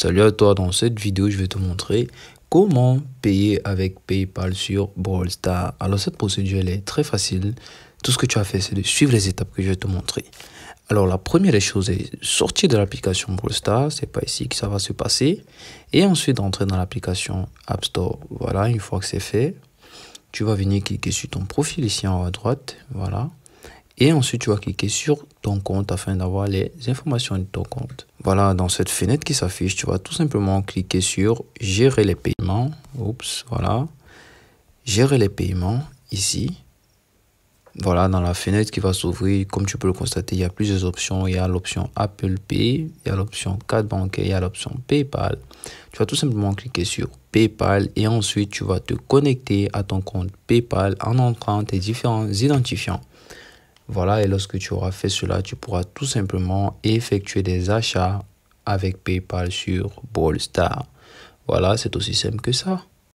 Salut à toi, dans cette vidéo, je vais te montrer comment payer avec PayPal sur Brawl Star. Alors cette procédure, elle est très facile. Tout ce que tu as fait, c'est de suivre les étapes que je vais te montrer. Alors la première des choses est sortir de l'application Brawl Stars, c'est pas ici que ça va se passer. Et ensuite d'entrer dans l'application App Store. Voilà, une fois que c'est fait, tu vas venir cliquer sur ton profil ici en haut à droite. Voilà. Et ensuite, tu vas cliquer sur ton compte afin d'avoir les informations de ton compte. Voilà, dans cette fenêtre qui s'affiche, tu vas tout simplement cliquer sur Gérer les paiements. Oups, voilà. Gérer les paiements ici. Voilà, dans la fenêtre qui va s'ouvrir, comme tu peux le constater, il y a plusieurs options. Il y a l'option Apple Pay, il y a l'option carte bancaire, il y a l'option PayPal. Tu vas tout simplement cliquer sur PayPal et ensuite tu vas te connecter à ton compte PayPal en entrant tes différents identifiants. Voilà, et lorsque tu auras fait cela, tu pourras tout simplement effectuer des achats avec PayPal sur Ballstar. Voilà, c'est aussi simple que ça.